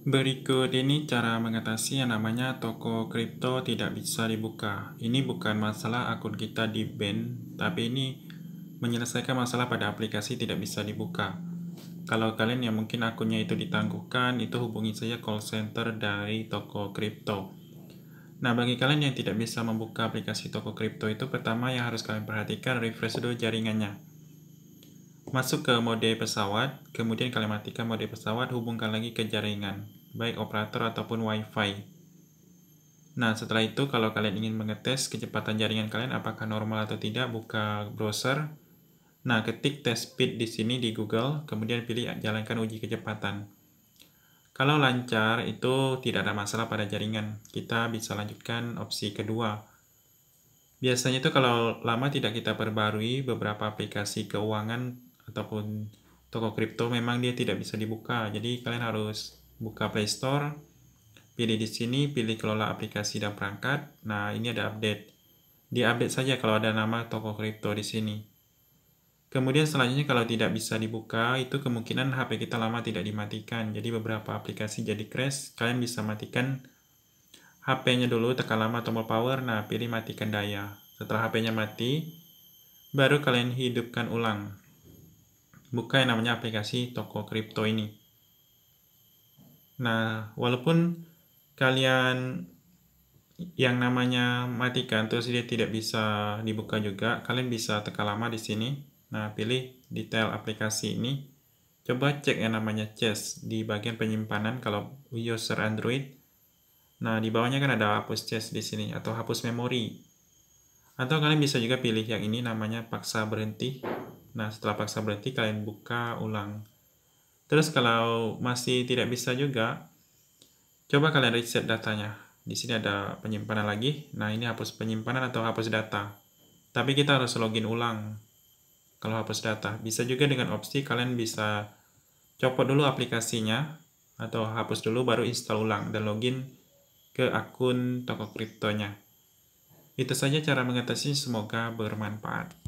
Berikut ini cara mengatasi yang namanya toko kripto tidak bisa dibuka. Ini bukan masalah akun kita di ban, tapi ini menyelesaikan masalah pada aplikasi tidak bisa dibuka. Kalau kalian yang mungkin akunnya itu ditangguhkan, itu hubungi saya call center dari toko kripto. Nah, bagi kalian yang tidak bisa membuka aplikasi toko kripto itu, pertama yang harus kalian perhatikan refresh dulu jaringannya. Masuk ke mode pesawat, kemudian kalian matikan mode pesawat, hubungkan lagi ke jaringan, baik operator ataupun wifi. Nah, setelah itu kalau kalian ingin mengetes kecepatan jaringan kalian apakah normal atau tidak, buka browser. Nah, ketik test speed di sini di Google, kemudian pilih jalankan uji kecepatan. Kalau lancar itu tidak ada masalah pada jaringan. Kita bisa lanjutkan opsi kedua. Biasanya itu kalau lama tidak kita perbarui beberapa aplikasi keuangan ataupun toko kripto memang dia tidak bisa dibuka. Jadi kalian harus buka Play Store, pilih di sini, pilih kelola aplikasi dan perangkat. Nah, ini ada update. Di update saja kalau ada nama toko kripto di sini. Kemudian selanjutnya kalau tidak bisa dibuka, itu kemungkinan HP kita lama tidak dimatikan. Jadi beberapa aplikasi jadi crash, kalian bisa matikan HP-nya dulu, tekan lama tombol power, nah pilih matikan daya. Setelah HP-nya mati, baru kalian hidupkan ulang buka yang namanya aplikasi toko kripto ini. Nah, walaupun kalian yang namanya matikan terus dia tidak bisa dibuka juga, kalian bisa tekan lama di sini. Nah, pilih detail aplikasi ini. Coba cek yang namanya chest di bagian penyimpanan kalau user Android. Nah, di bawahnya kan ada hapus chest di sini atau hapus memori. Atau kalian bisa juga pilih yang ini namanya paksa berhenti. Nah, setelah paksa berhenti, kalian buka ulang. Terus kalau masih tidak bisa juga, coba kalian reset datanya. Di sini ada penyimpanan lagi. Nah, ini hapus penyimpanan atau hapus data. Tapi kita harus login ulang kalau hapus data. Bisa juga dengan opsi kalian bisa copot dulu aplikasinya atau hapus dulu baru install ulang dan login ke akun toko kriptonya. Itu saja cara mengatasi, semoga bermanfaat.